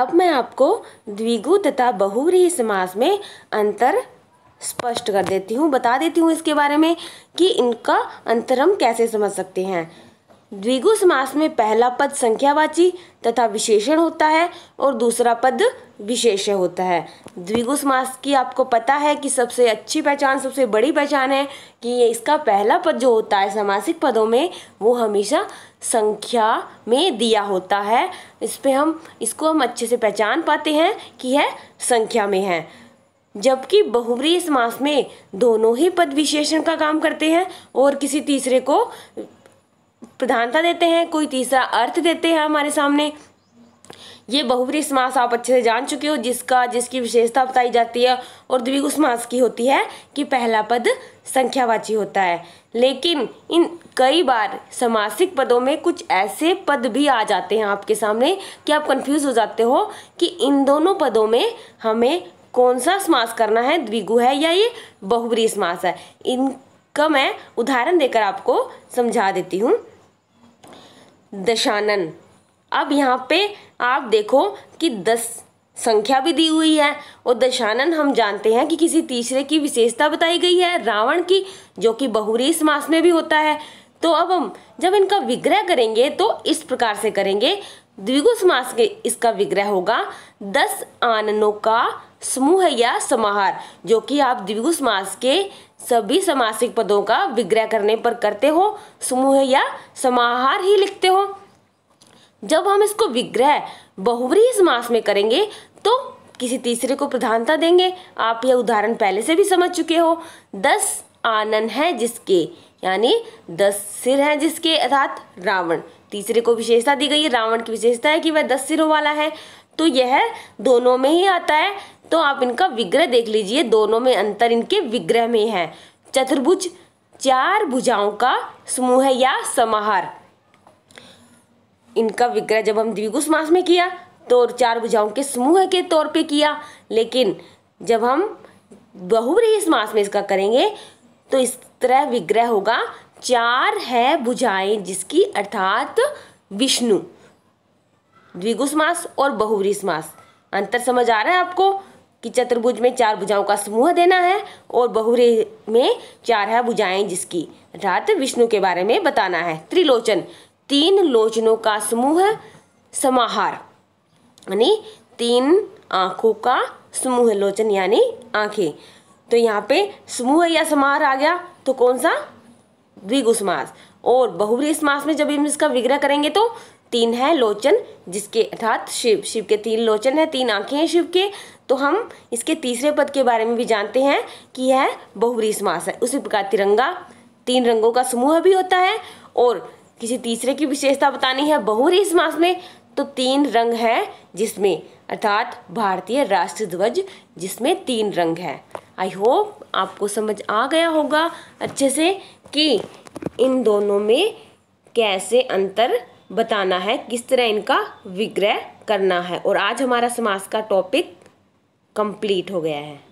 अब मैं आपको द्विगु तथा बहुरी समास में अंतर स्पष्ट कर देती हूँ बता देती हूँ इसके बारे में कि इनका अंतर हम कैसे समझ सकते हैं द्विगु समास में पहला पद संख्यावाची तथा विशेषण होता है और दूसरा पद विशेष होता है द्विगु समास की आपको पता है कि सबसे अच्छी पहचान सबसे बड़ी पहचान है कि ये इसका पहला पद जो होता है समासिक पदों में वो हमेशा संख्या में दिया होता है इस पर हम इसको हम अच्छे से पहचान पाते हैं कि यह है संख्या में है जबकि बहुब्री समास में दोनों ही पद विशेषण का काम करते हैं और किसी तीसरे को प्रधानता देते हैं कोई तीसरा अर्थ देते हैं हमारे सामने ये बहुवरी समास आप अच्छे से जान चुके हो जिसका जिसकी विशेषता बताई जाती है और द्विगु समास की होती है कि पहला पद संख्यावाची होता है लेकिन इन कई बार समासिक पदों में कुछ ऐसे पद भी आ जाते हैं आपके सामने कि आप कंफ्यूज हो जाते हो कि इन दोनों पदों में हमें कौन सा समास करना है द्विगु है या ये बहुवरी समास है इनका मैं उदाहरण देकर आपको समझा देती हूँ दशानन अब यहाँ पे आप देखो कि दस संख्या भी दी हुई है और दशानन हम जानते हैं कि किसी तीसरे की विशेषता बताई गई है रावण की जो कि बहुरी मास में भी होता है तो अब हम जब इनका विग्रह करेंगे तो इस प्रकार से करेंगे द्विगु समास के इसका विग्रह होगा दस आननों का समूह या समाहार जो कि आप द्विगु समास के सभी समासिक पदों का विग्रह करने पर करते हो समूह या समाहार ही लिखते हो जब हम इसको विग्रह बहुवरी समास में करेंगे तो किसी तीसरे को प्रधानता देंगे आप यह उदाहरण पहले से भी समझ चुके हो दस आनन है जिसके यानी दस सिर हैं जिसके अर्थात रावण तीसरे को विशेषता दी गई है रावण की विशेषता है कि वह दस सिरों वाला है तो यह दोनों में ही आता है तो आप इनका विग्रह देख लीजिए दोनों में अंतर इनके विग्रह में है चतुर्भुज चार भुजाओं का समूह है या समाहार इनका विग्रह जब हम द्विगुस मास में किया तो चार भुजाओं के समूह के तौर पे किया लेकिन जब हम बहुव्रीही मास में इसका करेंगे तो इस तरह विग्रह होगा चार है भुजाएं जिसकी अर्थात विष्णु द्विगुष मास और बहुव्रीही मास अंतर समझ आ रहा है आपको कि चतुर्भुज में चार भुजाओं का समूह देना है और बहुरे में चार है भुजाएं जिसकी रात विष्णु के बारे में बताना है त्रिलोचन तीन लोचनों का समूह समाहार यानी तीन आंखों का समूह लोचन यानी आंखें तो यहाँ पे समूह या समाहार आ गया तो कौन सा द्विगु समास और बहुवरी समास में जब हम इसका विग्रह करेंगे तो तीन है लोचन जिसके अर्थात शिव शिव के तीन लोचन है तीन आंखें हैं शिव के तो हम इसके तीसरे पद के बारे में भी जानते हैं कि यह बहुरी समास है उसी प्रकार तिरंगा तीन रंगों का समूह भी होता है और किसी तीसरे की विशेषता बतानी है बहुरी समास में तो तीन रंग है जिसमें अर्थात भारतीय राष्ट्र ध्वज जिसमें तीन रंग है आई होप आपको समझ आ गया होगा अच्छे से कि इन दोनों में कैसे अंतर बताना है किस तरह इनका विग्रह करना है और आज हमारा समास का टॉपिक कंप्लीट हो गया है